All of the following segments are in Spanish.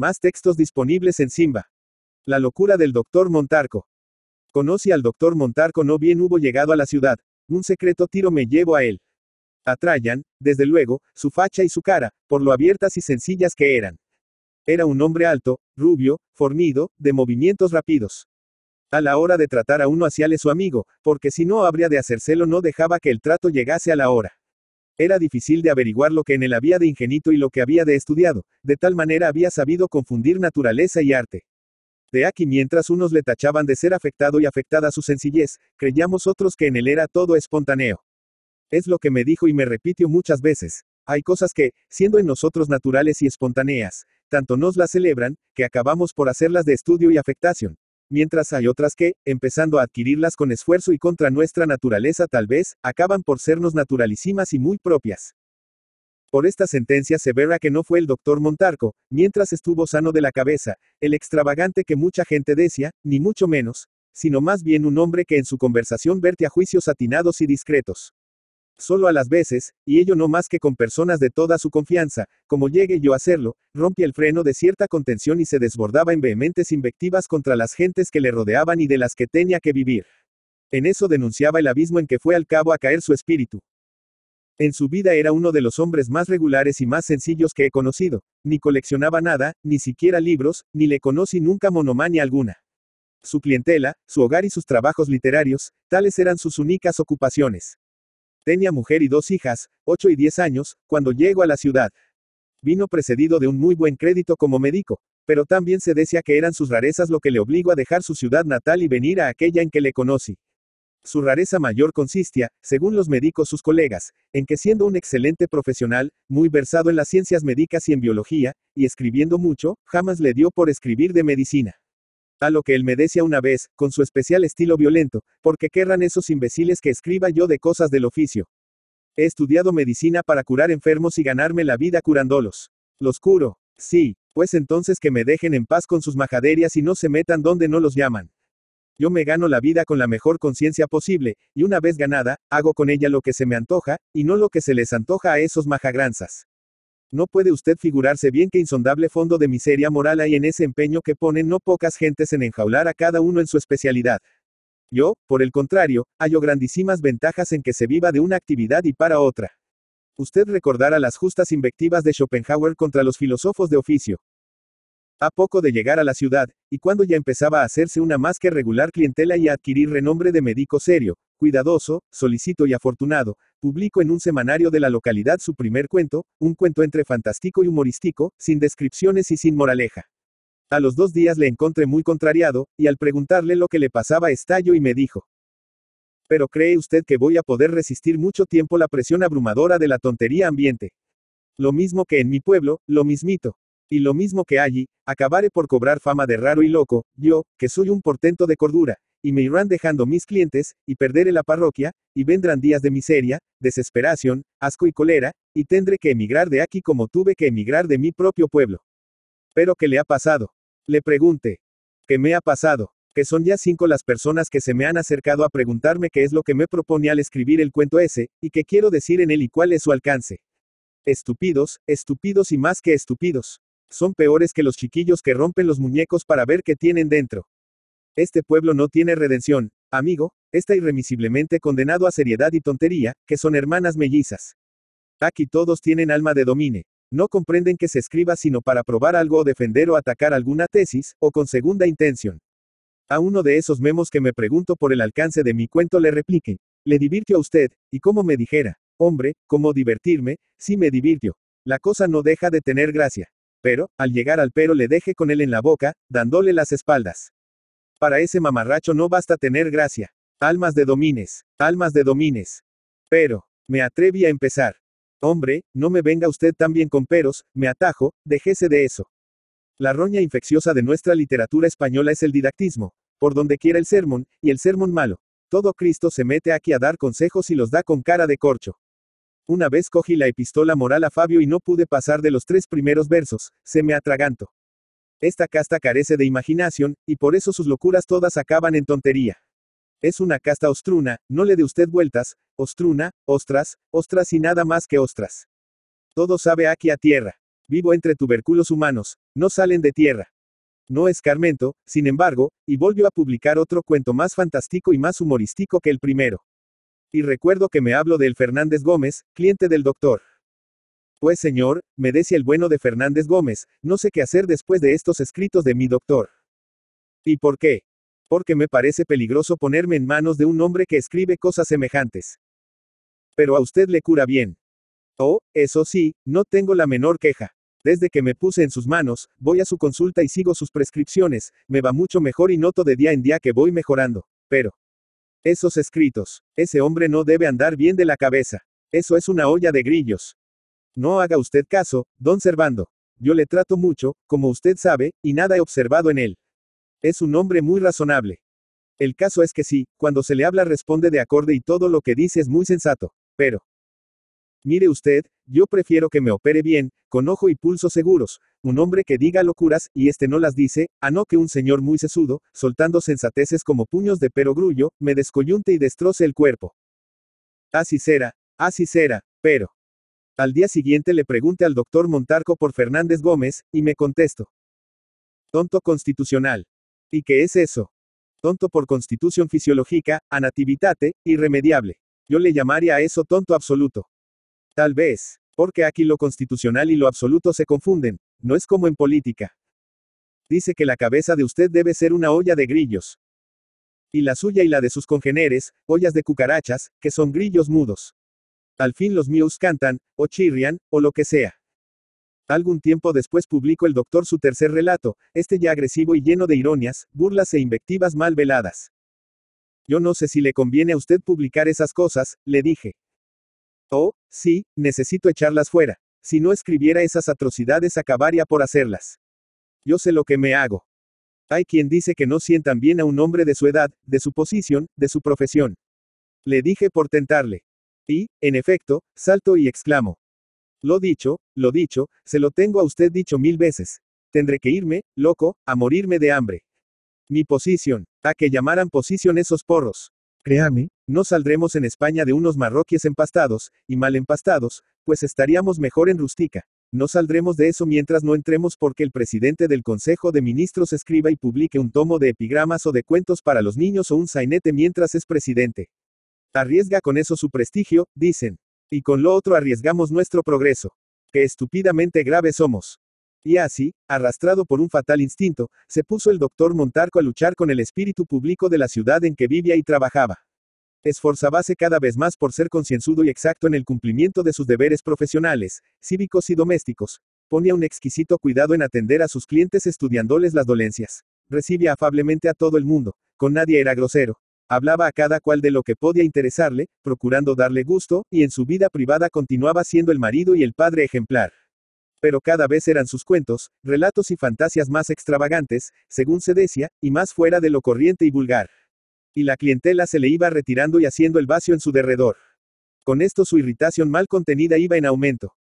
Más textos disponibles en Simba. La locura del doctor Montarco. Conoce al doctor Montarco no bien hubo llegado a la ciudad, un secreto tiro me llevo a él. Atrayan, desde luego, su facha y su cara, por lo abiertas y sencillas que eran. Era un hombre alto, rubio, fornido, de movimientos rápidos. A la hora de tratar a uno hacíale su amigo, porque si no habría de hacérselo no dejaba que el trato llegase a la hora. Era difícil de averiguar lo que en él había de ingenito y lo que había de estudiado, de tal manera había sabido confundir naturaleza y arte. De aquí mientras unos le tachaban de ser afectado y afectada su sencillez, creíamos otros que en él era todo espontáneo. Es lo que me dijo y me repitió muchas veces. Hay cosas que, siendo en nosotros naturales y espontáneas, tanto nos las celebran, que acabamos por hacerlas de estudio y afectación, mientras hay otras que, empezando a adquirirlas con esfuerzo y contra nuestra naturaleza tal vez, acaban por sernos naturalísimas y muy propias. Por esta sentencia se verá que no fue el doctor Montarco, mientras estuvo sano de la cabeza, el extravagante que mucha gente decía, ni mucho menos, sino más bien un hombre que en su conversación verte a juicios atinados y discretos. Solo a las veces, y ello no más que con personas de toda su confianza, como llegue yo a hacerlo, rompía el freno de cierta contención y se desbordaba en vehementes invectivas contra las gentes que le rodeaban y de las que tenía que vivir. En eso denunciaba el abismo en que fue al cabo a caer su espíritu. En su vida era uno de los hombres más regulares y más sencillos que he conocido, ni coleccionaba nada, ni siquiera libros, ni le conocí nunca monomania alguna. Su clientela, su hogar y sus trabajos literarios, tales eran sus únicas ocupaciones. Tenía mujer y dos hijas, 8 y 10 años, cuando llegó a la ciudad. Vino precedido de un muy buen crédito como médico, pero también se decía que eran sus rarezas lo que le obligó a dejar su ciudad natal y venir a aquella en que le conocí. Su rareza mayor consistía, según los médicos sus colegas, en que siendo un excelente profesional, muy versado en las ciencias médicas y en biología, y escribiendo mucho, jamás le dio por escribir de medicina. A lo que él me decía una vez, con su especial estilo violento, porque querrán esos imbéciles que escriba yo de cosas del oficio. He estudiado medicina para curar enfermos y ganarme la vida curándolos. Los curo. Sí, pues entonces que me dejen en paz con sus majaderías y no se metan donde no los llaman. Yo me gano la vida con la mejor conciencia posible, y una vez ganada, hago con ella lo que se me antoja, y no lo que se les antoja a esos majagranzas. No puede usted figurarse bien qué insondable fondo de miseria moral hay en ese empeño que ponen no pocas gentes en enjaular a cada uno en su especialidad. Yo, por el contrario, hallo grandísimas ventajas en que se viva de una actividad y para otra. Usted recordará las justas invectivas de Schopenhauer contra los filósofos de oficio. A poco de llegar a la ciudad, y cuando ya empezaba a hacerse una más que regular clientela y a adquirir renombre de médico serio, cuidadoso, solicito y afortunado, publico en un semanario de la localidad su primer cuento, un cuento entre fantástico y humorístico, sin descripciones y sin moraleja. A los dos días le encontré muy contrariado, y al preguntarle lo que le pasaba estalló y me dijo. Pero cree usted que voy a poder resistir mucho tiempo la presión abrumadora de la tontería ambiente. Lo mismo que en mi pueblo, lo mismito. Y lo mismo que allí, acabaré por cobrar fama de raro y loco, yo, que soy un portento de cordura, y me irán dejando mis clientes, y perderé la parroquia, y vendrán días de miseria, desesperación, asco y cólera, y tendré que emigrar de aquí como tuve que emigrar de mi propio pueblo. ¿Pero qué le ha pasado? Le pregunté. ¿Qué me ha pasado? Que son ya cinco las personas que se me han acercado a preguntarme qué es lo que me propone al escribir el cuento ese, y qué quiero decir en él y cuál es su alcance. Estúpidos, estúpidos y más que estúpidos. Son peores que los chiquillos que rompen los muñecos para ver qué tienen dentro. Este pueblo no tiene redención, amigo, está irremisiblemente condenado a seriedad y tontería, que son hermanas mellizas. Aquí todos tienen alma de domine. No comprenden que se escriba sino para probar algo o defender o atacar alguna tesis, o con segunda intención. A uno de esos memos que me pregunto por el alcance de mi cuento le replique. le divirtió a usted, y como me dijera, hombre, cómo divertirme, sí me divirtió. La cosa no deja de tener gracia. Pero, al llegar al pero le deje con él en la boca, dándole las espaldas. Para ese mamarracho no basta tener gracia. Almas de domines, almas de domines. Pero, me atreví a empezar. Hombre, no me venga usted tan bien con peros, me atajo, déjese de eso. La roña infecciosa de nuestra literatura española es el didactismo, por donde quiera el sermón, y el sermón malo. Todo Cristo se mete aquí a dar consejos y los da con cara de corcho. Una vez cogí la epistola moral a Fabio y no pude pasar de los tres primeros versos, se me atraganto. Esta casta carece de imaginación, y por eso sus locuras todas acaban en tontería. Es una casta ostruna, no le dé usted vueltas, ostruna, ostras, ostras y nada más que ostras. Todo sabe aquí a tierra. Vivo entre tubérculos humanos, no salen de tierra. No es carmento, sin embargo, y volvió a publicar otro cuento más fantástico y más humorístico que el primero. Y recuerdo que me hablo del Fernández Gómez, cliente del doctor. Pues señor, me decía el bueno de Fernández Gómez, no sé qué hacer después de estos escritos de mi doctor. ¿Y por qué? Porque me parece peligroso ponerme en manos de un hombre que escribe cosas semejantes. Pero a usted le cura bien. Oh, eso sí, no tengo la menor queja. Desde que me puse en sus manos, voy a su consulta y sigo sus prescripciones, me va mucho mejor y noto de día en día que voy mejorando. Pero... Esos escritos, ese hombre no debe andar bien de la cabeza. Eso es una olla de grillos. No haga usted caso, don Servando. Yo le trato mucho, como usted sabe, y nada he observado en él. Es un hombre muy razonable. El caso es que sí, cuando se le habla responde de acorde y todo lo que dice es muy sensato. Pero... Mire usted, yo prefiero que me opere bien, con ojo y pulso seguros, un hombre que diga locuras, y este no las dice, a no que un señor muy sesudo, soltando sensateces como puños de grullo, me descoyunte y destroce el cuerpo. Así será, así será, pero. Al día siguiente le pregunté al doctor Montarco por Fernández Gómez, y me contesto. Tonto constitucional. ¿Y qué es eso? Tonto por constitución fisiológica, anativitate, irremediable. Yo le llamaría a eso tonto absoluto. Tal vez, porque aquí lo constitucional y lo absoluto se confunden, no es como en política. Dice que la cabeza de usted debe ser una olla de grillos. Y la suya y la de sus congeneres, ollas de cucarachas, que son grillos mudos. Al fin los míos cantan, o chirrian, o lo que sea. Algún tiempo después publicó el doctor su tercer relato, este ya agresivo y lleno de ironias, burlas e invectivas mal veladas. Yo no sé si le conviene a usted publicar esas cosas, le dije. Oh, sí, necesito echarlas fuera. Si no escribiera esas atrocidades acabaría por hacerlas. Yo sé lo que me hago. Hay quien dice que no sientan bien a un hombre de su edad, de su posición, de su profesión. Le dije por tentarle. Y, en efecto, salto y exclamo. Lo dicho, lo dicho, se lo tengo a usted dicho mil veces. Tendré que irme, loco, a morirme de hambre. Mi posición, a que llamaran posición esos porros. Créame, no saldremos en España de unos marroquíes empastados, y mal empastados, pues estaríamos mejor en Rustica. No saldremos de eso mientras no entremos porque el presidente del Consejo de Ministros escriba y publique un tomo de epigramas o de cuentos para los niños o un sainete mientras es presidente. Arriesga con eso su prestigio, dicen. Y con lo otro arriesgamos nuestro progreso. Qué estúpidamente graves somos. Y así, arrastrado por un fatal instinto, se puso el doctor Montarco a luchar con el espíritu público de la ciudad en que vivía y trabajaba. Esforzábase cada vez más por ser concienzudo y exacto en el cumplimiento de sus deberes profesionales, cívicos y domésticos. Ponía un exquisito cuidado en atender a sus clientes estudiándoles las dolencias. Recibía afablemente a todo el mundo. Con nadie era grosero. Hablaba a cada cual de lo que podía interesarle, procurando darle gusto, y en su vida privada continuaba siendo el marido y el padre ejemplar. Pero cada vez eran sus cuentos, relatos y fantasías más extravagantes, según se decía, y más fuera de lo corriente y vulgar. Y la clientela se le iba retirando y haciendo el vacío en su derredor. Con esto su irritación mal contenida iba en aumento.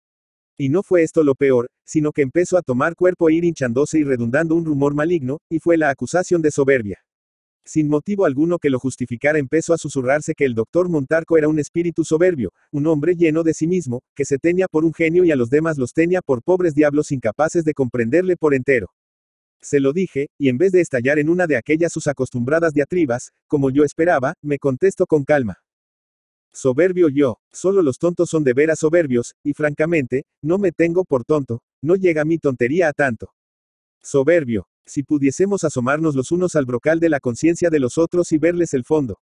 Y no fue esto lo peor, sino que empezó a tomar cuerpo e ir hinchándose y redundando un rumor maligno, y fue la acusación de soberbia sin motivo alguno que lo justificara, empezó a susurrarse que el doctor Montarco era un espíritu soberbio, un hombre lleno de sí mismo, que se tenía por un genio y a los demás los tenía por pobres diablos incapaces de comprenderle por entero. Se lo dije, y en vez de estallar en una de aquellas sus acostumbradas diatribas, como yo esperaba, me contestó con calma. Soberbio yo, solo los tontos son de veras soberbios, y francamente, no me tengo por tonto, no llega mi tontería a tanto. Soberbio, si pudiésemos asomarnos los unos al brocal de la conciencia de los otros y verles el fondo.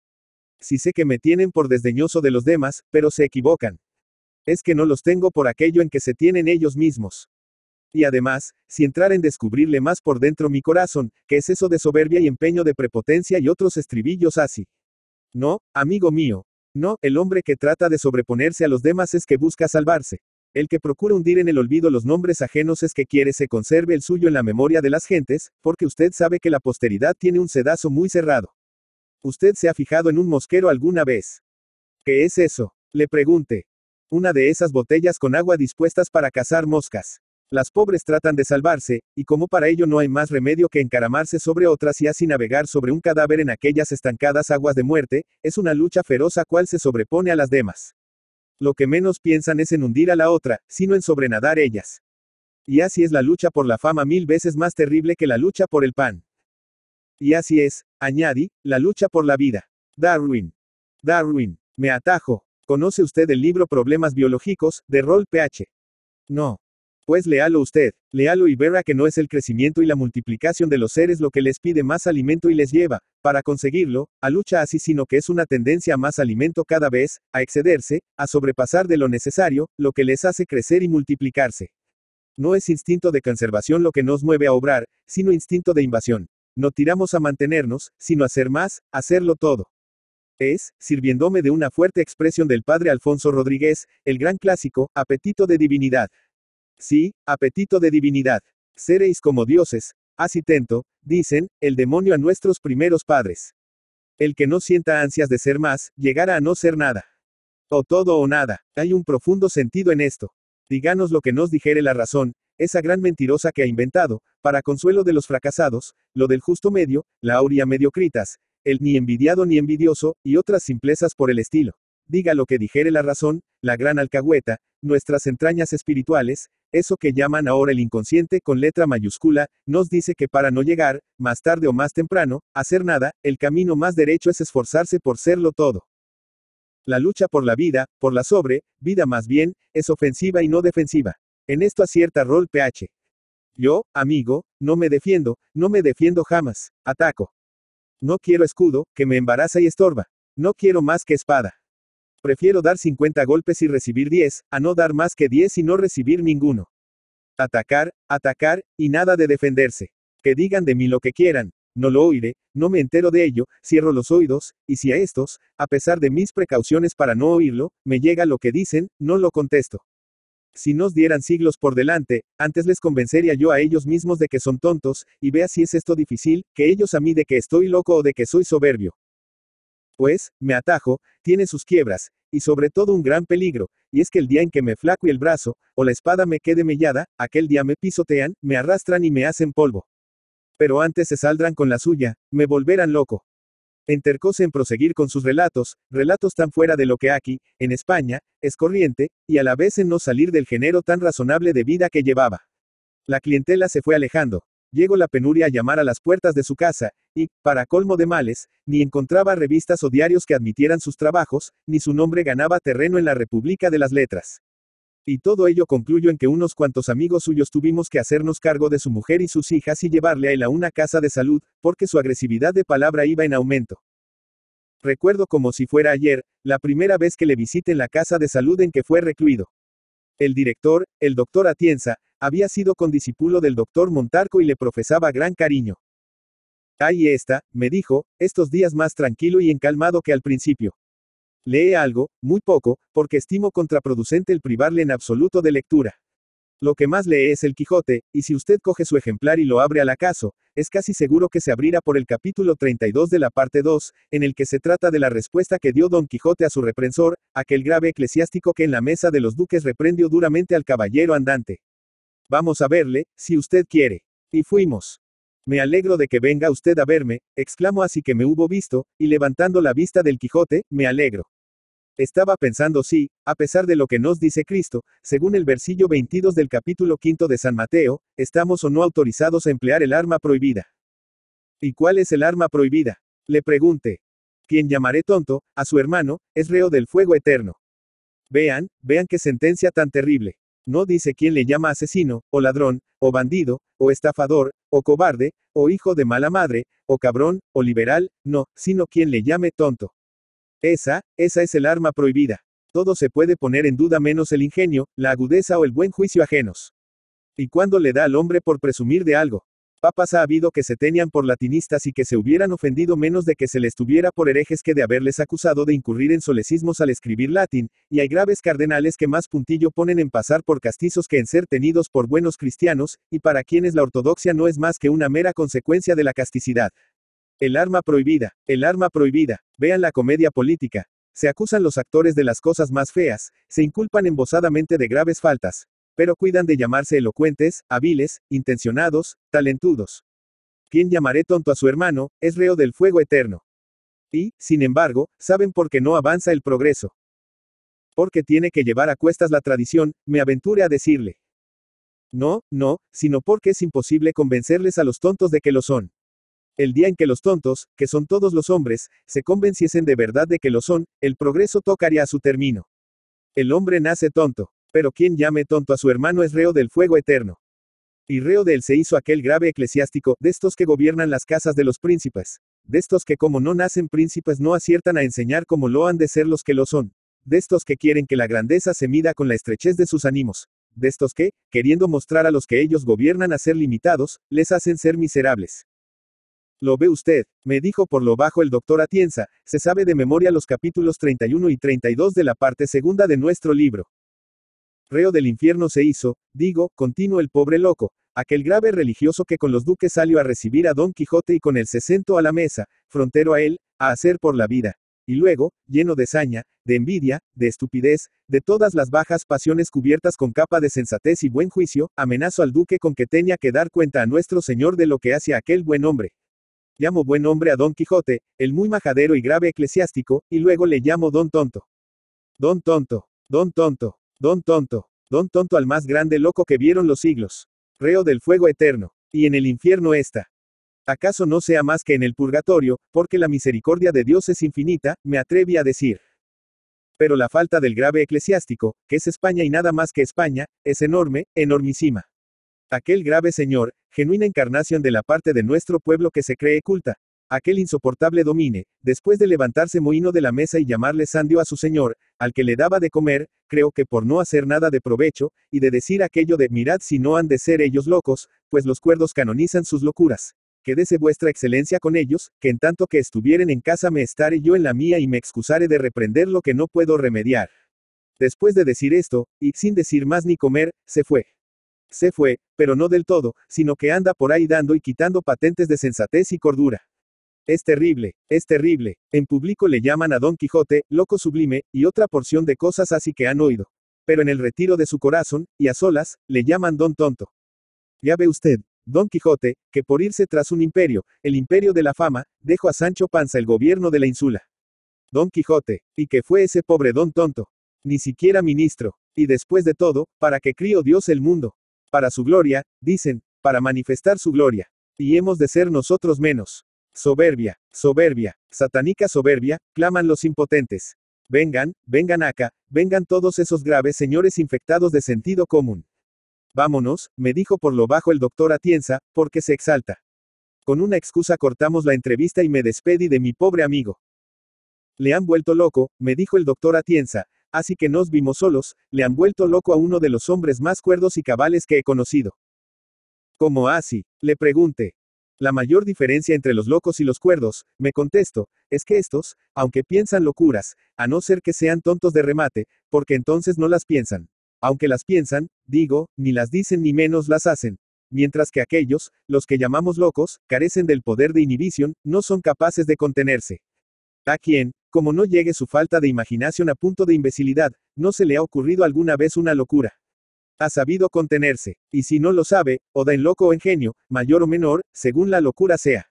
Si sé que me tienen por desdeñoso de los demás, pero se equivocan. Es que no los tengo por aquello en que se tienen ellos mismos. Y además, si entrar en descubrirle más por dentro mi corazón, que es eso de soberbia y empeño de prepotencia y otros estribillos así. No, amigo mío. No, el hombre que trata de sobreponerse a los demás es que busca salvarse. El que procura hundir en el olvido los nombres ajenos es que quiere se conserve el suyo en la memoria de las gentes, porque usted sabe que la posteridad tiene un sedazo muy cerrado. ¿Usted se ha fijado en un mosquero alguna vez? ¿Qué es eso? Le pregunté. Una de esas botellas con agua dispuestas para cazar moscas. Las pobres tratan de salvarse, y como para ello no hay más remedio que encaramarse sobre otras y así navegar sobre un cadáver en aquellas estancadas aguas de muerte, es una lucha feroz a cual se sobrepone a las demás. Lo que menos piensan es en hundir a la otra, sino en sobrenadar ellas. Y así es la lucha por la fama mil veces más terrible que la lucha por el pan. Y así es, añadi, la lucha por la vida. Darwin. Darwin. Me atajo. ¿Conoce usted el libro Problemas Biológicos, de Roll Ph? No. Pues léalo usted, léalo y verá que no es el crecimiento y la multiplicación de los seres lo que les pide más alimento y les lleva, para conseguirlo, a lucha así, sino que es una tendencia a más alimento cada vez, a excederse, a sobrepasar de lo necesario, lo que les hace crecer y multiplicarse. No es instinto de conservación lo que nos mueve a obrar, sino instinto de invasión. No tiramos a mantenernos, sino a hacer más, a hacerlo todo. Es, sirviéndome de una fuerte expresión del padre Alfonso Rodríguez, el gran clásico, apetito de divinidad. Sí, apetito de divinidad. Seréis como dioses. Así tento, dicen, el demonio a nuestros primeros padres. El que no sienta ansias de ser más, llegará a no ser nada. O oh, todo o nada, hay un profundo sentido en esto. Díganos lo que nos dijere la razón, esa gran mentirosa que ha inventado, para consuelo de los fracasados, lo del justo medio, la aurea mediocritas, el ni envidiado ni envidioso, y otras simplezas por el estilo. Diga lo que dijere la razón, la gran alcahueta, nuestras entrañas espirituales, eso que llaman ahora el inconsciente con letra mayúscula, nos dice que para no llegar, más tarde o más temprano, a ser nada, el camino más derecho es esforzarse por serlo todo. La lucha por la vida, por la sobre, vida más bien, es ofensiva y no defensiva. En esto acierta Rol PH. Yo, amigo, no me defiendo, no me defiendo jamás, ataco. No quiero escudo, que me embaraza y estorba. No quiero más que espada. Prefiero dar 50 golpes y recibir 10, a no dar más que 10 y no recibir ninguno. Atacar, atacar, y nada de defenderse. Que digan de mí lo que quieran, no lo oiré, no me entero de ello, cierro los oídos, y si a estos, a pesar de mis precauciones para no oírlo, me llega lo que dicen, no lo contesto. Si nos dieran siglos por delante, antes les convencería yo a ellos mismos de que son tontos, y vea si es esto difícil, que ellos a mí de que estoy loco o de que soy soberbio. Pues, me atajo, tiene sus quiebras, y sobre todo un gran peligro, y es que el día en que me flaco y el brazo, o la espada me quede mellada, aquel día me pisotean, me arrastran y me hacen polvo. Pero antes se saldrán con la suya, me volverán loco. Entercose en proseguir con sus relatos, relatos tan fuera de lo que aquí, en España, es corriente, y a la vez en no salir del género tan razonable de vida que llevaba. La clientela se fue alejando, Llegó la penuria a llamar a las puertas de su casa, y, para colmo de males, ni encontraba revistas o diarios que admitieran sus trabajos, ni su nombre ganaba terreno en la República de las Letras. Y todo ello concluyó en que unos cuantos amigos suyos tuvimos que hacernos cargo de su mujer y sus hijas y llevarle a él a una casa de salud, porque su agresividad de palabra iba en aumento. Recuerdo como si fuera ayer, la primera vez que le visité en la casa de salud en que fue recluido. El director, el doctor Atienza, había sido condiscípulo del doctor Montarco y le profesaba gran cariño. Ahí está, me dijo, estos días más tranquilo y encalmado que al principio. Lee algo, muy poco, porque estimo contraproducente el privarle en absoluto de lectura. Lo que más lee es el Quijote, y si usted coge su ejemplar y lo abre al acaso, es casi seguro que se abrirá por el capítulo 32 de la parte 2, en el que se trata de la respuesta que dio Don Quijote a su reprensor, aquel grave eclesiástico que en la mesa de los duques reprendió duramente al caballero andante. Vamos a verle, si usted quiere. Y fuimos. Me alegro de que venga usted a verme, exclamó así que me hubo visto, y levantando la vista del Quijote, me alegro. Estaba pensando si, a pesar de lo que nos dice Cristo, según el versillo 22 del capítulo 5 de San Mateo, estamos o no autorizados a emplear el arma prohibida. ¿Y cuál es el arma prohibida? Le pregunté. Quien llamaré tonto, a su hermano, es reo del fuego eterno. Vean, vean qué sentencia tan terrible. No dice quién le llama asesino, o ladrón, o bandido, o estafador, o cobarde, o hijo de mala madre, o cabrón, o liberal, no, sino quién le llame tonto. Esa, esa es el arma prohibida. Todo se puede poner en duda menos el ingenio, la agudeza o el buen juicio ajenos. ¿Y cuándo le da al hombre por presumir de algo? Papas ha habido que se tenían por latinistas y que se hubieran ofendido menos de que se les tuviera por herejes que de haberles acusado de incurrir en solecismos al escribir latín, y hay graves cardenales que más puntillo ponen en pasar por castizos que en ser tenidos por buenos cristianos, y para quienes la ortodoxia no es más que una mera consecuencia de la casticidad. El arma prohibida, el arma prohibida, vean la comedia política. Se acusan los actores de las cosas más feas, se inculpan embosadamente de graves faltas, pero cuidan de llamarse elocuentes, hábiles, intencionados, talentudos. Quien llamaré tonto a su hermano, es reo del fuego eterno. Y, sin embargo, saben por qué no avanza el progreso. Porque tiene que llevar a cuestas la tradición, me aventure a decirle. No, no, sino porque es imposible convencerles a los tontos de que lo son. El día en que los tontos, que son todos los hombres, se convenciesen de verdad de que lo son, el progreso tocaría a su término. El hombre nace tonto. Pero quien llame tonto a su hermano es reo del fuego eterno. Y reo de él se hizo aquel grave eclesiástico, de estos que gobiernan las casas de los príncipes, de estos que como no nacen príncipes no aciertan a enseñar como lo han de ser los que lo son, de estos que quieren que la grandeza se mida con la estrechez de sus ánimos, de estos que, queriendo mostrar a los que ellos gobiernan a ser limitados, les hacen ser miserables. Lo ve usted, me dijo por lo bajo el doctor Atienza, se sabe de memoria los capítulos 31 y 32 de la parte segunda de nuestro libro. Reo del infierno se hizo, digo, continuó el pobre loco, aquel grave religioso que con los duques salió a recibir a Don Quijote y con el sesento a la mesa, frontero a él, a hacer por la vida. Y luego, lleno de saña, de envidia, de estupidez, de todas las bajas pasiones cubiertas con capa de sensatez y buen juicio, amenazo al duque con que tenía que dar cuenta a nuestro señor de lo que hace aquel buen hombre. Llamo buen hombre a Don Quijote, el muy majadero y grave eclesiástico, y luego le llamo Don Tonto. Don Tonto, Don Tonto, Don tonto, don tonto al más grande loco que vieron los siglos. Reo del fuego eterno. Y en el infierno está. ¿Acaso no sea más que en el purgatorio, porque la misericordia de Dios es infinita, me atreví a decir? Pero la falta del grave eclesiástico, que es España y nada más que España, es enorme, enormísima. Aquel grave señor, genuina encarnación de la parte de nuestro pueblo que se cree culta, Aquel insoportable domine, después de levantarse mohino de la mesa y llamarle sandio a su señor, al que le daba de comer, creo que por no hacer nada de provecho, y de decir aquello de mirad si no han de ser ellos locos, pues los cuerdos canonizan sus locuras. Quédese vuestra excelencia con ellos, que en tanto que estuvieren en casa me estaré yo en la mía y me excusaré de reprender lo que no puedo remediar. Después de decir esto, y sin decir más ni comer, se fue. Se fue, pero no del todo, sino que anda por ahí dando y quitando patentes de sensatez y cordura. Es terrible, es terrible. En público le llaman a Don Quijote, loco sublime, y otra porción de cosas así que han oído. Pero en el retiro de su corazón, y a solas, le llaman Don Tonto. Ya ve usted, Don Quijote, que por irse tras un imperio, el imperio de la fama, dejó a Sancho Panza el gobierno de la insula. Don Quijote, y que fue ese pobre Don Tonto. Ni siquiera ministro. Y después de todo, para que crió Dios el mundo. Para su gloria, dicen, para manifestar su gloria. Y hemos de ser nosotros menos. Soberbia, soberbia, satánica soberbia, claman los impotentes. Vengan, vengan acá, vengan todos esos graves señores infectados de sentido común. Vámonos, me dijo por lo bajo el doctor Atienza, porque se exalta. Con una excusa cortamos la entrevista y me despedí de mi pobre amigo. Le han vuelto loco, me dijo el doctor Atienza, así que nos vimos solos, le han vuelto loco a uno de los hombres más cuerdos y cabales que he conocido. ¿Cómo así? Le pregunté. La mayor diferencia entre los locos y los cuerdos, me contesto, es que estos, aunque piensan locuras, a no ser que sean tontos de remate, porque entonces no las piensan. Aunque las piensan, digo, ni las dicen ni menos las hacen. Mientras que aquellos, los que llamamos locos, carecen del poder de inhibición, no son capaces de contenerse. A quien, como no llegue su falta de imaginación a punto de imbecilidad, no se le ha ocurrido alguna vez una locura ha sabido contenerse, y si no lo sabe, o da en loco o en genio, mayor o menor, según la locura sea.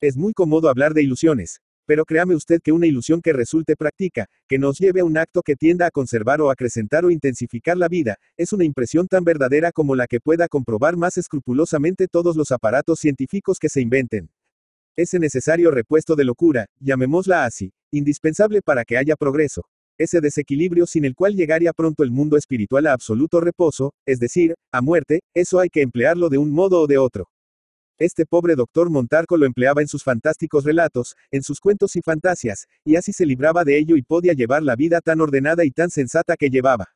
Es muy cómodo hablar de ilusiones, pero créame usted que una ilusión que resulte práctica, que nos lleve a un acto que tienda a conservar o acrecentar o intensificar la vida, es una impresión tan verdadera como la que pueda comprobar más escrupulosamente todos los aparatos científicos que se inventen. Ese necesario repuesto de locura, llamémosla así, indispensable para que haya progreso, ese desequilibrio sin el cual llegaría pronto el mundo espiritual a absoluto reposo, es decir, a muerte, eso hay que emplearlo de un modo o de otro. Este pobre doctor Montarco lo empleaba en sus fantásticos relatos, en sus cuentos y fantasías, y así se libraba de ello y podía llevar la vida tan ordenada y tan sensata que llevaba.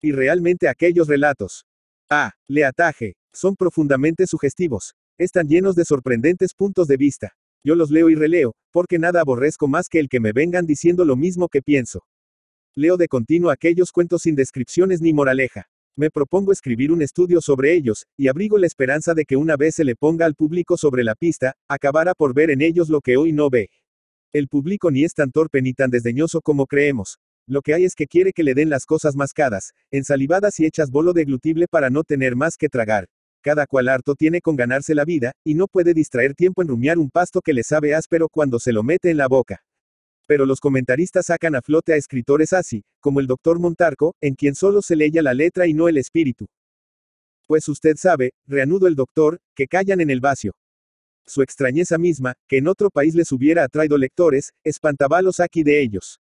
Y realmente aquellos relatos. Ah, le ataje, son profundamente sugestivos, están llenos de sorprendentes puntos de vista. Yo los leo y releo, porque nada aborrezco más que el que me vengan diciendo lo mismo que pienso. Leo de continuo aquellos cuentos sin descripciones ni moraleja. Me propongo escribir un estudio sobre ellos, y abrigo la esperanza de que una vez se le ponga al público sobre la pista, acabará por ver en ellos lo que hoy no ve. El público ni es tan torpe ni tan desdeñoso como creemos. Lo que hay es que quiere que le den las cosas mascadas, ensalivadas y hechas bolo deglutible para no tener más que tragar. Cada cual harto tiene con ganarse la vida, y no puede distraer tiempo en rumiar un pasto que le sabe áspero cuando se lo mete en la boca. Pero los comentaristas sacan a flote a escritores así, como el doctor Montarco, en quien solo se leía la letra y no el espíritu. Pues usted sabe, reanudo el doctor, que callan en el vacío. Su extrañeza misma, que en otro país les hubiera atraído lectores, espantaba a los aquí de ellos.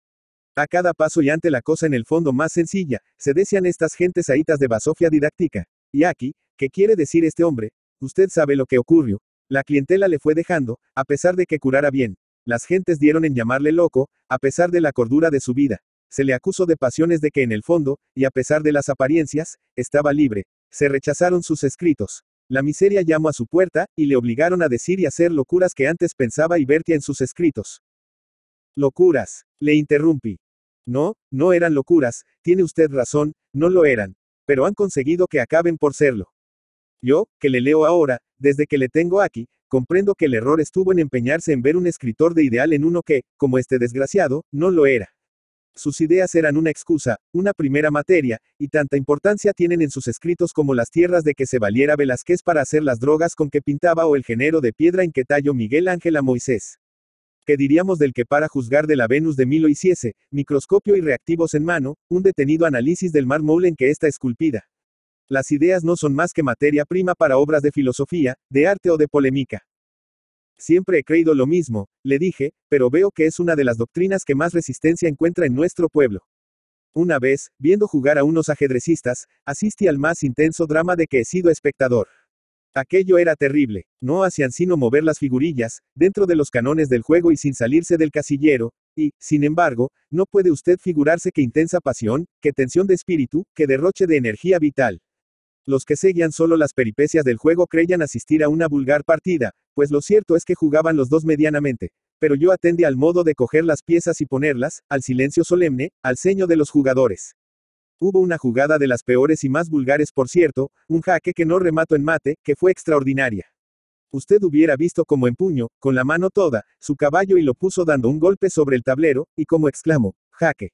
A cada paso y ante la cosa en el fondo más sencilla, se desean estas gentes ahitas de basofia didáctica. Y aquí, ¿qué quiere decir este hombre? Usted sabe lo que ocurrió. La clientela le fue dejando, a pesar de que curara bien. Las gentes dieron en llamarle loco, a pesar de la cordura de su vida. Se le acusó de pasiones de que en el fondo, y a pesar de las apariencias, estaba libre. Se rechazaron sus escritos. La miseria llamó a su puerta, y le obligaron a decir y hacer locuras que antes pensaba y vertía en sus escritos. Locuras. Le interrumpí. No, no eran locuras, tiene usted razón, no lo eran. Pero han conseguido que acaben por serlo. Yo, que le leo ahora, desde que le tengo aquí, Comprendo que el error estuvo en empeñarse en ver un escritor de ideal en uno que, como este desgraciado, no lo era. Sus ideas eran una excusa, una primera materia, y tanta importancia tienen en sus escritos como las tierras de que se valiera Velázquez para hacer las drogas con que pintaba o el género de piedra en que talló Miguel Ángel a Moisés. ¿Qué diríamos del que para juzgar de la Venus de Milo hiciese, microscopio y reactivos en mano, un detenido análisis del mármol en que está esculpida? Las ideas no son más que materia prima para obras de filosofía, de arte o de polémica. Siempre he creído lo mismo, le dije, pero veo que es una de las doctrinas que más resistencia encuentra en nuestro pueblo. Una vez, viendo jugar a unos ajedrecistas, asistí al más intenso drama de que he sido espectador. Aquello era terrible, no hacían sino mover las figurillas, dentro de los canones del juego y sin salirse del casillero, y, sin embargo, no puede usted figurarse qué intensa pasión, qué tensión de espíritu, qué derroche de energía vital. Los que seguían solo las peripecias del juego creían asistir a una vulgar partida, pues lo cierto es que jugaban los dos medianamente. Pero yo atendí al modo de coger las piezas y ponerlas, al silencio solemne, al ceño de los jugadores. Hubo una jugada de las peores y más vulgares, por cierto, un jaque que no remato en mate, que fue extraordinaria. Usted hubiera visto como empuño, con la mano toda, su caballo y lo puso dando un golpe sobre el tablero, y como exclamó, jaque.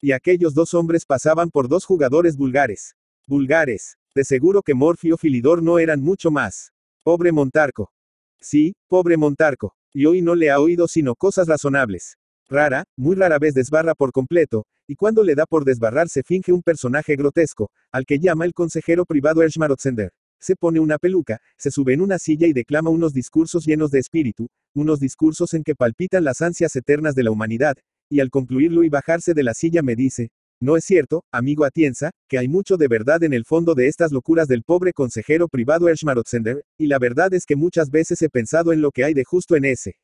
Y aquellos dos hombres pasaban por dos jugadores vulgares. Vulgares. De seguro que Morfio Filidor no eran mucho más. Pobre Montarco. Sí, pobre Montarco. Y hoy no le ha oído sino cosas razonables. Rara, muy rara vez desbarra por completo, y cuando le da por desbarrar se finge un personaje grotesco, al que llama el consejero privado Erschmarotzender. Se pone una peluca, se sube en una silla y declama unos discursos llenos de espíritu, unos discursos en que palpitan las ansias eternas de la humanidad, y al concluirlo y bajarse de la silla me dice, no es cierto, amigo Atienza, que hay mucho de verdad en el fondo de estas locuras del pobre consejero privado Erschmarotzender, y la verdad es que muchas veces he pensado en lo que hay de justo en ese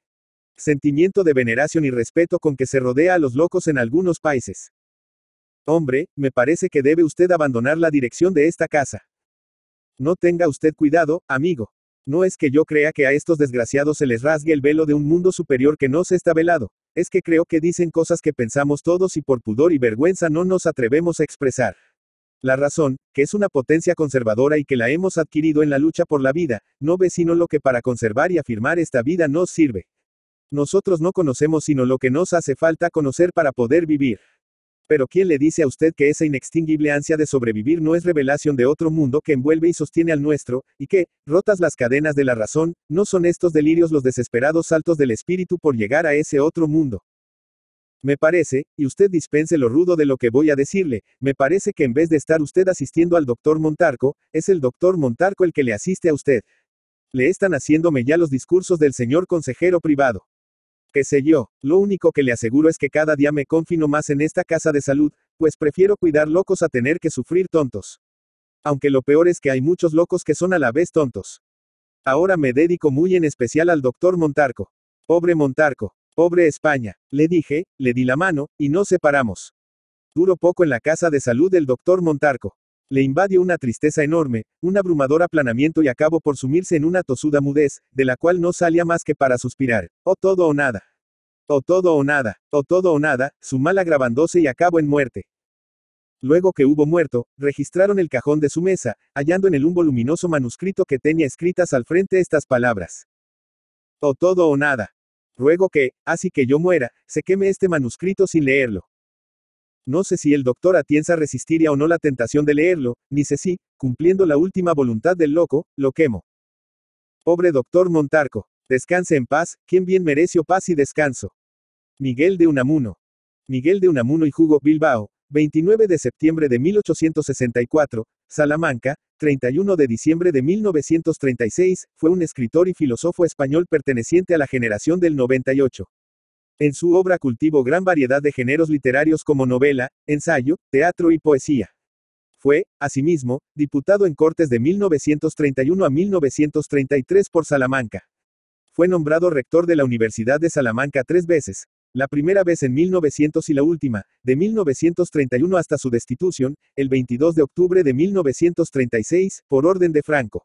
sentimiento de veneración y respeto con que se rodea a los locos en algunos países. Hombre, me parece que debe usted abandonar la dirección de esta casa. No tenga usted cuidado, amigo. No es que yo crea que a estos desgraciados se les rasgue el velo de un mundo superior que no se está velado es que creo que dicen cosas que pensamos todos y por pudor y vergüenza no nos atrevemos a expresar. La razón, que es una potencia conservadora y que la hemos adquirido en la lucha por la vida, no ve sino lo que para conservar y afirmar esta vida nos sirve. Nosotros no conocemos sino lo que nos hace falta conocer para poder vivir. Pero ¿quién le dice a usted que esa inextinguible ansia de sobrevivir no es revelación de otro mundo que envuelve y sostiene al nuestro, y que, rotas las cadenas de la razón, no son estos delirios los desesperados saltos del espíritu por llegar a ese otro mundo? Me parece, y usted dispense lo rudo de lo que voy a decirle, me parece que en vez de estar usted asistiendo al doctor Montarco, es el doctor Montarco el que le asiste a usted. Le están haciéndome ya los discursos del señor consejero privado qué sé yo, lo único que le aseguro es que cada día me confino más en esta casa de salud, pues prefiero cuidar locos a tener que sufrir tontos. Aunque lo peor es que hay muchos locos que son a la vez tontos. Ahora me dedico muy en especial al doctor Montarco. Pobre Montarco, pobre España, le dije, le di la mano, y nos separamos. Duro poco en la casa de salud del doctor Montarco. Le invadió una tristeza enorme, un abrumador aplanamiento y acabó por sumirse en una tosuda mudez, de la cual no salía más que para suspirar. O oh, todo o nada. O oh, todo o nada. O oh, todo o nada, su mal agravándose y acabó en muerte. Luego que hubo muerto, registraron el cajón de su mesa, hallando en él un voluminoso manuscrito que tenía escritas al frente estas palabras. O todo o nada. Ruego que, así que yo muera, se queme este manuscrito sin leerlo. No sé si el doctor Atienza resistiría o no la tentación de leerlo, ni sé si, cumpliendo la última voluntad del loco, lo quemo. Pobre doctor Montarco. Descanse en paz, quien bien mereció paz y descanso. Miguel de Unamuno. Miguel de Unamuno y Jugo, Bilbao, 29 de septiembre de 1864, Salamanca, 31 de diciembre de 1936, fue un escritor y filósofo español perteneciente a la generación del 98. En su obra cultivó gran variedad de géneros literarios como novela, ensayo, teatro y poesía. Fue, asimismo, diputado en Cortes de 1931 a 1933 por Salamanca. Fue nombrado rector de la Universidad de Salamanca tres veces, la primera vez en 1900 y la última, de 1931 hasta su destitución, el 22 de octubre de 1936, por orden de Franco.